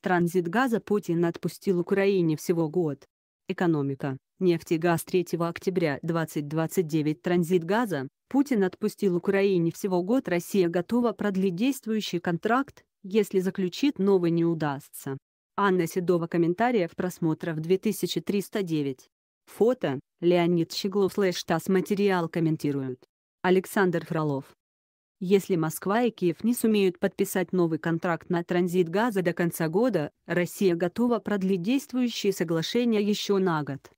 Транзит газа Путин отпустил Украине всего год. Экономика. Нефть и газ 3 октября 2029 транзит газа. Путин отпустил Украине всего год. Россия готова продлить действующий контракт, если заключить новый не удастся. Анна Седова комментариев просмотров 2309. Фото. Леонид Щеглов слэш материал комментирует Александр Фролов. Если Москва и Киев не сумеют подписать новый контракт на транзит газа до конца года, Россия готова продлить действующие соглашения еще на год.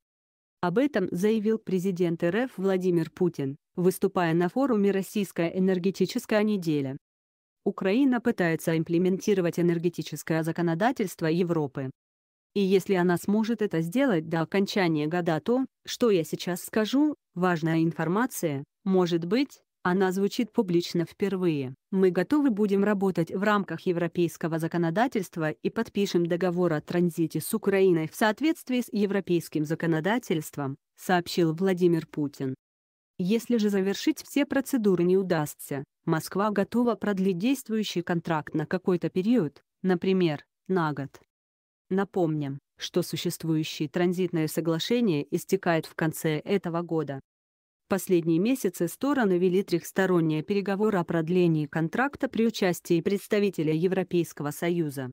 Об этом заявил президент РФ Владимир Путин, выступая на форуме «Российская энергетическая неделя». Украина пытается имплементировать энергетическое законодательство Европы. И если она сможет это сделать до окончания года то, что я сейчас скажу, важная информация, может быть, она звучит публично впервые. Мы готовы будем работать в рамках европейского законодательства и подпишем договор о транзите с Украиной в соответствии с европейским законодательством, сообщил Владимир Путин. Если же завершить все процедуры не удастся, Москва готова продлить действующий контракт на какой-то период, например, на год. Напомним, что существующее транзитное соглашение истекает в конце этого года последние месяцы стороны вели трехсторонние переговоры о продлении контракта при участии представителя Европейского Союза.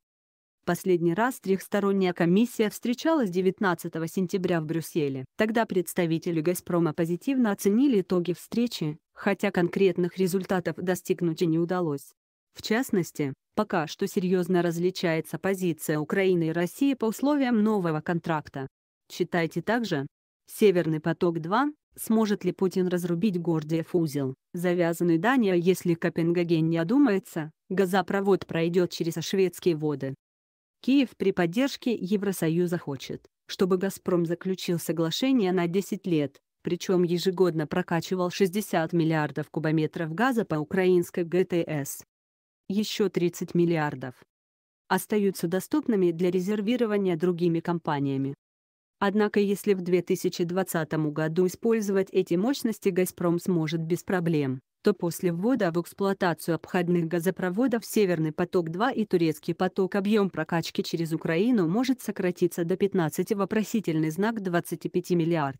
Последний раз трехсторонняя комиссия встречалась 19 сентября в Брюсселе. Тогда представители «Газпрома» позитивно оценили итоги встречи, хотя конкретных результатов достигнуть и не удалось. В частности, пока что серьезно различается позиция Украины и России по условиям нового контракта. Читайте также «Северный поток-2. Сможет ли Путин разрубить Гордиев узел, завязанный Дания, если Копенгаген не одумается, газопровод пройдет через шведские воды? Киев при поддержке Евросоюза хочет, чтобы «Газпром» заключил соглашение на 10 лет, причем ежегодно прокачивал 60 миллиардов кубометров газа по украинской ГТС. Еще 30 миллиардов остаются доступными для резервирования другими компаниями. Однако если в 2020 году использовать эти мощности «Газпром» сможет без проблем, то после ввода в эксплуатацию обходных газопроводов «Северный поток-2» и «Турецкий поток» объем прокачки через Украину может сократиться до 15 вопросительный знак 25 миллиард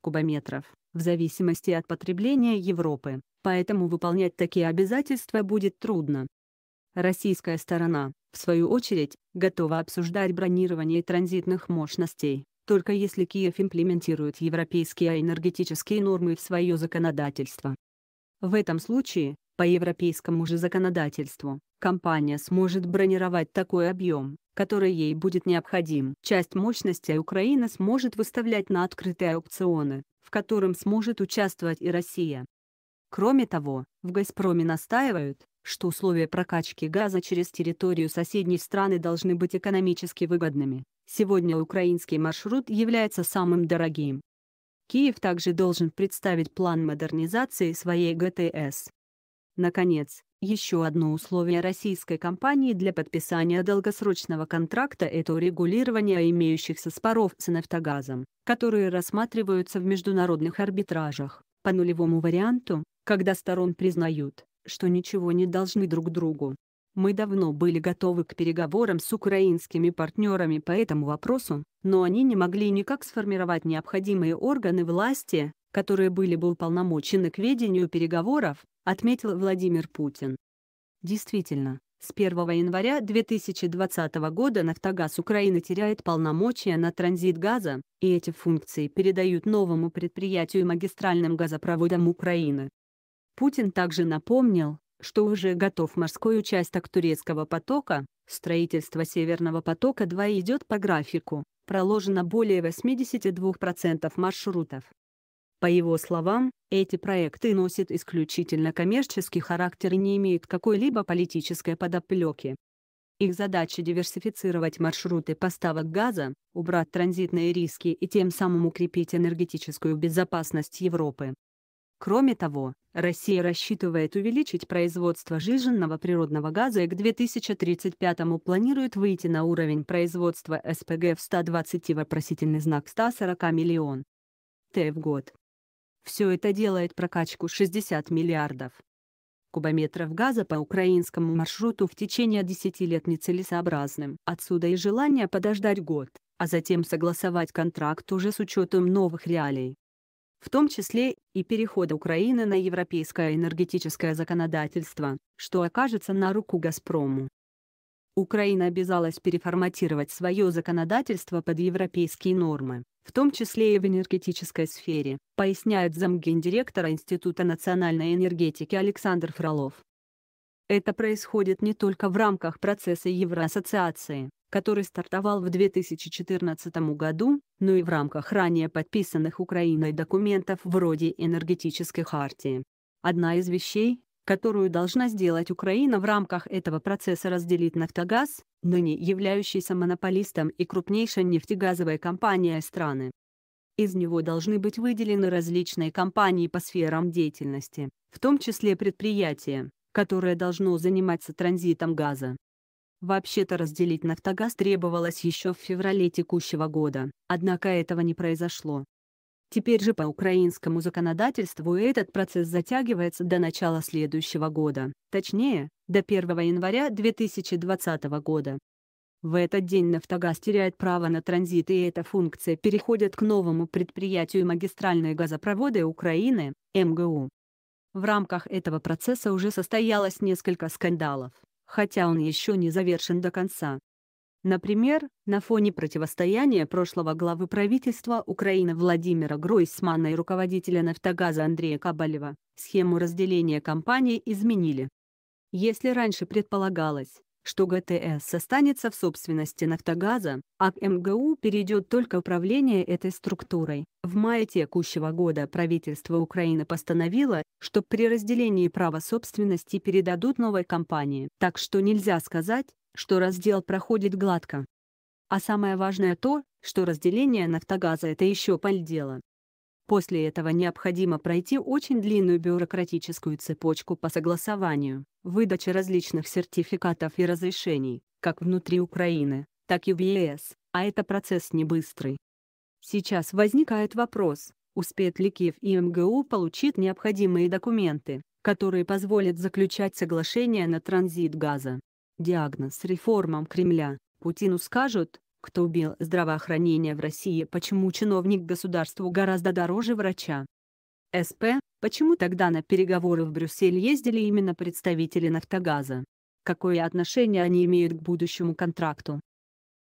кубометров, в зависимости от потребления Европы, поэтому выполнять такие обязательства будет трудно. Российская сторона, в свою очередь, готова обсуждать бронирование транзитных мощностей, только если Киев имплементирует европейские энергетические нормы в свое законодательство. В этом случае, по европейскому же законодательству, компания сможет бронировать такой объем, который ей будет необходим. Часть мощности Украина сможет выставлять на открытые аукционы, в котором сможет участвовать и Россия. Кроме того, в «Газпроме» настаивают, что условия прокачки газа через территорию соседней страны должны быть экономически выгодными. Сегодня украинский маршрут является самым дорогим. Киев также должен представить план модернизации своей ГТС. Наконец, еще одно условие российской компании для подписания долгосрочного контракта – это урегулирование имеющихся споров с «Нафтогазом», которые рассматриваются в международных арбитражах, по нулевому варианту, когда сторон признают, что ничего не должны друг другу. Мы давно были готовы к переговорам с украинскими партнерами по этому вопросу, но они не могли никак сформировать необходимые органы власти, которые были бы уполномочены к ведению переговоров, отметил Владимир Путин. Действительно, с 1 января 2020 года «Нафтогаз Украины» теряет полномочия на транзит газа, и эти функции передают новому предприятию магистральным газопроводам Украины. Путин также напомнил, что уже готов морской участок турецкого потока, строительство Северного потока-2 идет по графику, проложено более 82% маршрутов. По его словам, эти проекты носят исключительно коммерческий характер и не имеют какой-либо политической подоплеки. Их задача диверсифицировать маршруты поставок газа, убрать транзитные риски и тем самым укрепить энергетическую безопасность Европы. Кроме того, Россия рассчитывает увеличить производство жиженного природного газа и к 2035-му планирует выйти на уровень производства СПГ в 120 вопросительный знак 140 миллион Т в год. Все это делает прокачку 60 миллиардов кубометров газа по украинскому маршруту в течение 10 лет нецелесообразным. Отсюда и желание подождать год, а затем согласовать контракт уже с учетом новых реалий в том числе и перехода Украины на европейское энергетическое законодательство, что окажется на руку «Газпрому». Украина обязалась переформатировать свое законодательство под европейские нормы, в том числе и в энергетической сфере, поясняет замгендиректора Института национальной энергетики Александр Фролов. Это происходит не только в рамках процесса Евроассоциации, который стартовал в 2014 году, но и в рамках ранее подписанных Украиной документов вроде энергетической хартии. Одна из вещей, которую должна сделать Украина в рамках этого процесса разделить «Нафтогаз», ныне являющийся монополистом и крупнейшей нефтегазовой компанией страны. Из него должны быть выделены различные компании по сферам деятельности, в том числе предприятие, которое должно заниматься транзитом газа. Вообще-то разделить «Нафтогаз» требовалось еще в феврале текущего года, однако этого не произошло. Теперь же по украинскому законодательству этот процесс затягивается до начала следующего года, точнее, до 1 января 2020 года. В этот день «Нафтогаз» теряет право на транзит и эта функция переходит к новому предприятию магистральные газопроводы Украины, МГУ. В рамках этого процесса уже состоялось несколько скандалов хотя он еще не завершен до конца. Например, на фоне противостояния прошлого главы правительства Украины Владимира Гройсмана и руководителя «Нафтогаза» Андрея Кабалева схему разделения компании изменили. Если раньше предполагалось, что ГТС останется в собственности «Нафтогаза», а к МГУ перейдет только управление этой структурой. В мае текущего года правительство Украины постановило, что при разделении права собственности передадут новой компании. Так что нельзя сказать, что раздел проходит гладко. А самое важное то, что разделение «Нафтогаза» — это еще пальдело. После этого необходимо пройти очень длинную бюрократическую цепочку по согласованию выдача различных сертификатов и разрешений, как внутри Украины, так и в ЕС, а это процесс не быстрый. Сейчас возникает вопрос, успеет ли Киев и МГУ получить необходимые документы, которые позволят заключать соглашение на транзит газа. Диагноз реформам Кремля. Путину скажут, кто убил здравоохранение в России, почему чиновник государству гораздо дороже врача. СП Почему тогда на переговоры в Брюссель ездили именно представители «Нафтогаза»? Какое отношение они имеют к будущему контракту?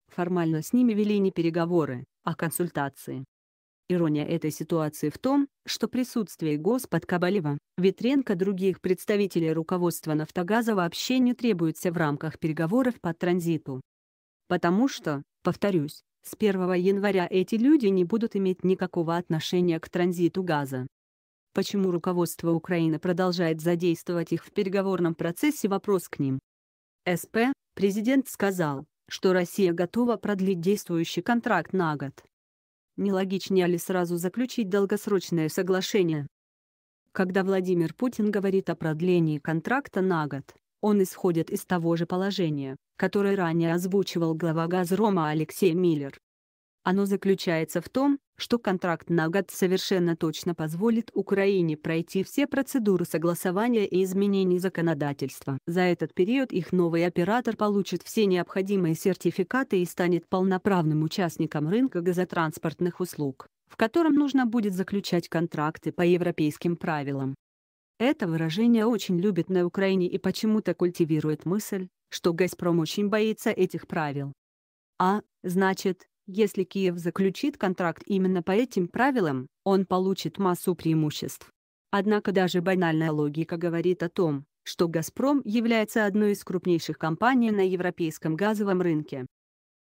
Формально с ними вели не переговоры, а консультации. Ирония этой ситуации в том, что присутствие господ Кабалева, Ветренко других представителей руководства «Нафтогаза» вообще не требуется в рамках переговоров по транзиту. Потому что, повторюсь, с 1 января эти люди не будут иметь никакого отношения к транзиту газа. Почему руководство Украины продолжает задействовать их в переговорном процессе вопрос к ним? СП, президент сказал, что Россия готова продлить действующий контракт на год. Нелогичнее ли сразу заключить долгосрочное соглашение? Когда Владимир Путин говорит о продлении контракта на год, он исходит из того же положения, которое ранее озвучивал глава «Газрома» Алексей Миллер. Оно заключается в том, что контракт на год совершенно точно позволит Украине пройти все процедуры согласования и изменений законодательства. За этот период их новый оператор получит все необходимые сертификаты и станет полноправным участником рынка газотранспортных услуг, в котором нужно будет заключать контракты по европейским правилам. Это выражение очень любят на Украине и почему-то культивирует мысль, что «Газпром» очень боится этих правил. А, значит, если Киев заключит контракт именно по этим правилам, он получит массу преимуществ. Однако даже банальная логика говорит о том, что «Газпром» является одной из крупнейших компаний на европейском газовом рынке.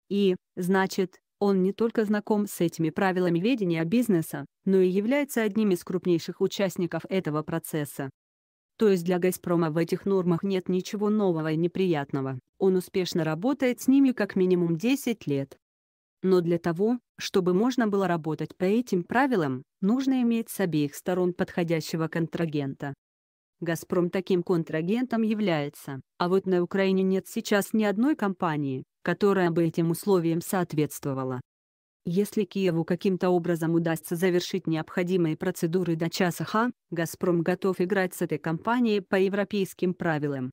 И, значит, он не только знаком с этими правилами ведения бизнеса, но и является одним из крупнейших участников этого процесса. То есть для «Газпрома» в этих нормах нет ничего нового и неприятного, он успешно работает с ними как минимум 10 лет. Но для того, чтобы можно было работать по этим правилам, нужно иметь с обеих сторон подходящего контрагента. «Газпром» таким контрагентом является, а вот на Украине нет сейчас ни одной компании, которая бы этим условиям соответствовала. Если Киеву каким-то образом удастся завершить необходимые процедуры до часа Х, «Газпром» готов играть с этой компанией по европейским правилам.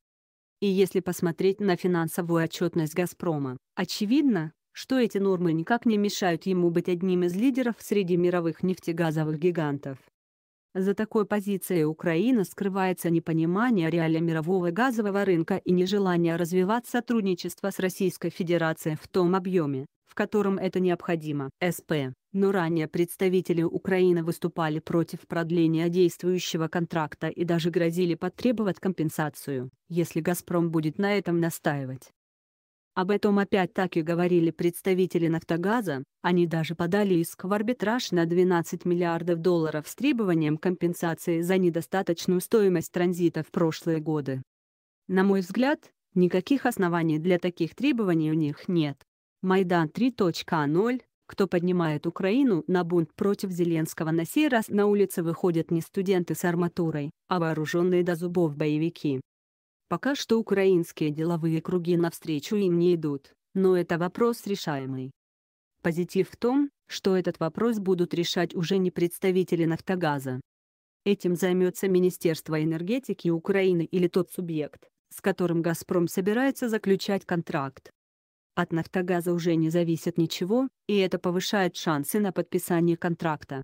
И если посмотреть на финансовую отчетность «Газпрома», очевидно, что эти нормы никак не мешают ему быть одним из лидеров среди мировых нефтегазовых гигантов. За такой позицией Украина скрывается непонимание реалий мирового газового рынка и нежелание развивать сотрудничество с Российской Федерацией в том объеме, в котором это необходимо. СП. Но ранее представители Украины выступали против продления действующего контракта и даже грозили потребовать компенсацию, если «Газпром» будет на этом настаивать. Об этом опять так и говорили представители «Нафтогаза», они даже подали иск в арбитраж на 12 миллиардов долларов с требованием компенсации за недостаточную стоимость транзита в прошлые годы. На мой взгляд, никаких оснований для таких требований у них нет. Майдан 3.0 кто поднимает Украину на бунт против Зеленского на сей раз на улице выходят не студенты с арматурой, а вооруженные до зубов боевики. Пока что украинские деловые круги навстречу им не идут, но это вопрос решаемый. Позитив в том, что этот вопрос будут решать уже не представители «Нафтогаза». Этим займется Министерство энергетики Украины или тот субъект, с которым «Газпром» собирается заключать контракт. От «Нафтогаза» уже не зависит ничего, и это повышает шансы на подписание контракта.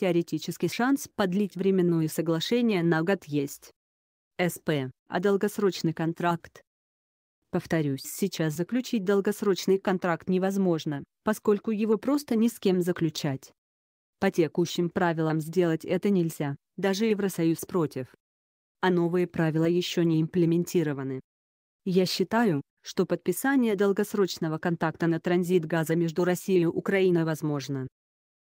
Теоретический шанс подлить временное соглашение на год есть. СП, а долгосрочный контракт. Повторюсь, сейчас заключить долгосрочный контракт невозможно, поскольку его просто ни с кем заключать. По текущим правилам сделать это нельзя, даже Евросоюз против. А новые правила еще не имплементированы. Я считаю, что подписание долгосрочного контакта на транзит газа между Россией и Украиной возможно,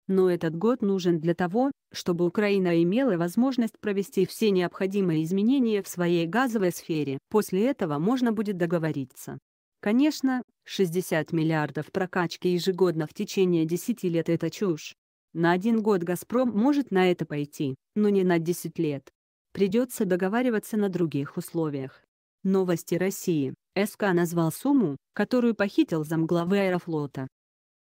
но этот год нужен для того, чтобы Украина имела возможность провести все необходимые изменения в своей газовой сфере. После этого можно будет договориться. Конечно, 60 миллиардов прокачки ежегодно в течение 10 лет – это чушь. На один год «Газпром» может на это пойти, но не на 10 лет. Придется договариваться на других условиях. Новости России. СК назвал сумму, которую похитил замглавы аэрофлота.